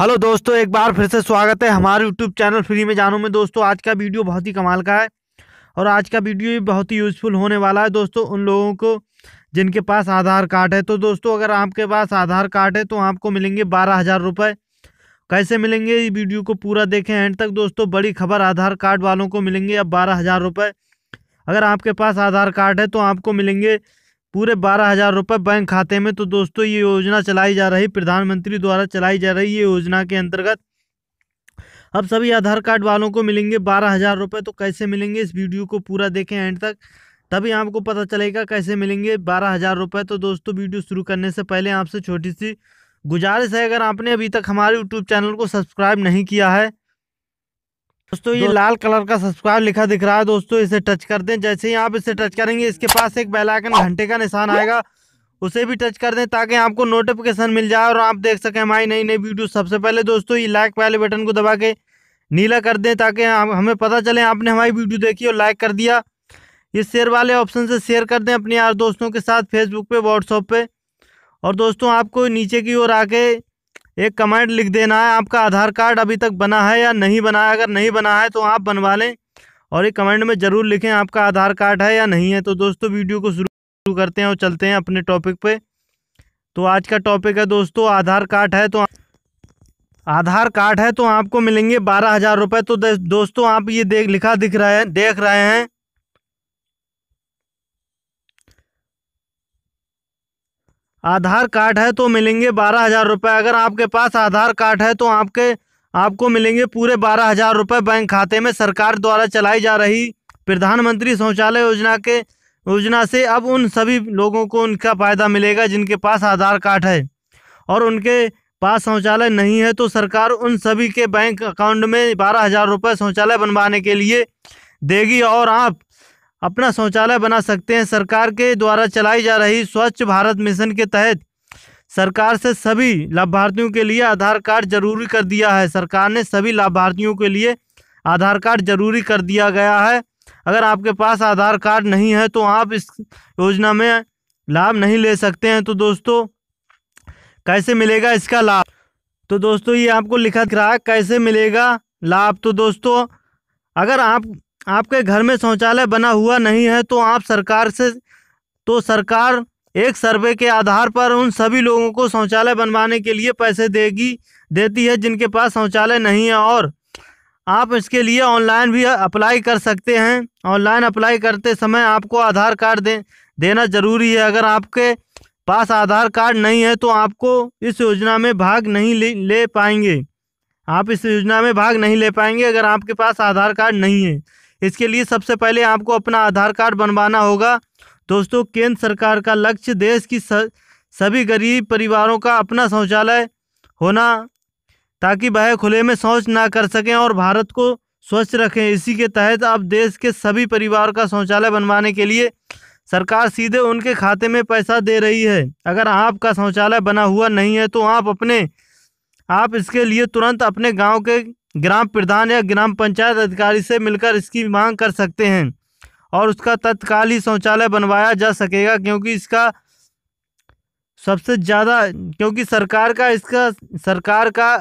hello दोस्तों एक बार फिर से स्वागत है हमारे यूट्यूब चैनल फ्री में जानू में दोस्तों आज का वीडियो बहुत ही कमाल का है और आज का वीडियो भी बहुत ही यूज़फुल होने वाला है दोस्तों उन लोगों को जिनके पास आधार कार्ड है तो दोस्तों अगर आपके पास आधार कार्ड है तो आपको मिलेंगे बारह हज़ार रुपये कैसे मिलेंगे ये वीडियो को पूरा देखें एंड तक दोस्तों बड़ी खबर आधार कार्ड वालों को मिलेंगे अब बारह हज़ार रुपये अगर आपके पास आधार कार्ड है तो आपको मिलेंगे पूरे बारह हजार रुपये बैंक खाते में तो दोस्तों ये योजना चलाई जा रही प्रधानमंत्री द्वारा चलाई जा रही ये योजना के अंतर्गत अब सभी आधार कार्ड वालों को मिलेंगे बारह हज़ार रुपये तो कैसे मिलेंगे इस वीडियो को पूरा देखें एंड तक तभी आपको पता चलेगा कैसे मिलेंगे बारह हज़ार रुपये तो दोस्तों वीडियो शुरू करने से पहले आपसे छोटी सी गुजारिश है अगर आपने अभी तक हमारे यूट्यूब चैनल को सब्सक्राइब नहीं किया है दोस्तों ये लाल कलर का सब्सक्राइब लिखा दिख रहा है दोस्तों इसे टच कर दें जैसे ही आप इसे टच करेंगे इसके पास एक बेल आइकन घंटे का निशान आएगा उसे भी टच कर दें ताकि आपको नोटिफिकेशन मिल जाए और आप देख सकें हमारी नई नई वीडियो सबसे पहले दोस्तों ये लाइक वाले बटन को दबा के नीला कर दें ताकि हमें पता चले आपने हमारी वीडियो देखी और लाइक कर दिया ये शेयर वाले ऑप्शन से शेयर कर दें अपने यार दोस्तों के साथ फेसबुक पे व्हाट्सअप पे और दोस्तों आपको नीचे की ओर आके एक कमेंट लिख देना है आपका आधार कार्ड अभी तक बना है या नहीं बना है अगर नहीं बना है तो आप बनवा लें और एक कमेंट में ज़रूर लिखें आपका आधार कार्ड है या नहीं है तो दोस्तों वीडियो को शुरू करते हैं और चलते हैं अपने टॉपिक पे तो आज का टॉपिक है दोस्तों आधार कार्ड है तो आधार कार्ड है तो आपको मिलेंगे बारह हज़ार रुपये तो दोस्तों आप ये देख लिखा दिख रहे हैं देख रहे हैं आधार कार्ड है तो मिलेंगे बारह हज़ार रुपये अगर आपके पास आधार कार्ड है तो आपके आपको मिलेंगे पूरे बारह हज़ार रुपये बैंक खाते में सरकार द्वारा चलाई जा रही प्रधानमंत्री शौचालय योजना के योजना से अब उन सभी लोगों को उनका फ़ायदा मिलेगा जिनके पास आधार कार्ड है और उनके पास शौचालय नहीं है तो सरकार उन सभी के बैंक अकाउंट में बारह हज़ार रुपये शौचालय बनवाने के लिए देगी और आप अपना शौचालय बना सकते हैं सरकार के द्वारा चलाई जा रही स्वच्छ भारत मिशन के तहत सरकार से सभी लाभार्थियों के लिए आधार कार्ड जरूरी कर दिया है सरकार ने सभी लाभार्थियों के लिए आधार कार्ड जरूरी कर दिया गया है अगर आपके पास आधार कार्ड नहीं है तो आप इस योजना में लाभ नहीं ले सकते हैं तो दोस्तों कैसे मिलेगा इसका लाभ तो दोस्तों ये आपको लिखा रहा है कैसे मिलेगा लाभ तो दोस्तों अगर आप आपके घर में शौचालय बना हुआ नहीं है तो आप सरकार से तो सरकार एक सर्वे के आधार पर उन सभी लोगों को शौचालय बनवाने के लिए पैसे देगी देती है जिनके पास शौचालय नहीं है और आप इसके लिए ऑनलाइन भी अप्लाई कर सकते हैं ऑनलाइन अप्लाई करते समय आपको आधार कार्ड दे देना ज़रूरी है अगर आपके पास आधार कार्ड नहीं है तो आपको इस योजना में भाग नहीं ले, ले पाएंगे आप इस योजना में भाग नहीं ले पाएंगे अगर आपके पास आधार कार्ड नहीं है इसके लिए सबसे पहले आपको अपना आधार कार्ड बनवाना होगा दोस्तों केंद्र सरकार का लक्ष्य देश की सभी गरीब परिवारों का अपना शौचालय होना ताकि वह खुले में शौच ना कर सकें और भारत को स्वच्छ रखें इसी के तहत अब देश के सभी परिवार का शौचालय बनवाने के लिए सरकार सीधे उनके खाते में पैसा दे रही है अगर आपका शौचालय बना हुआ नहीं है तो आप अपने आप इसके लिए तुरंत अपने गांव के ग्राम प्रधान या ग्राम पंचायत अधिकारी से मिलकर इसकी मांग कर सकते हैं और उसका तत्काल ही शौचालय बनवाया जा सकेगा क्योंकि इसका सबसे ज़्यादा क्योंकि सरकार का इसका सरकार का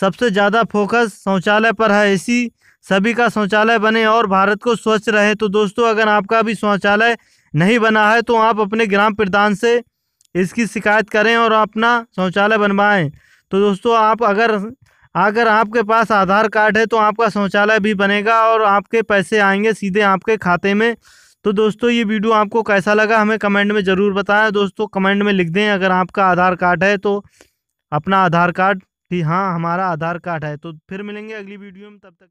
सबसे ज़्यादा फोकस शौचालय पर है इसी सभी का शौचालय बने और भारत को स्वच्छ रहे तो दोस्तों अगर आपका भी शौचालय नहीं बना है तो आप अपने ग्राम प्रधान से इसकी शिकायत करें और अपना शौचालय बनवाएं तो दोस्तों आप अगर अगर आपके पास आधार कार्ड है तो आपका शौचालय भी बनेगा और आपके पैसे आएंगे सीधे आपके खाते में तो दोस्तों ये वीडियो आपको कैसा लगा हमें कमेंट में ज़रूर बताएं दोस्तों कमेंट में लिख दें अगर आपका आधार कार्ड है तो अपना आधार कार्ड कि हाँ हमारा आधार कार्ड है तो फिर मिलेंगे अगली वीडियो में तब तक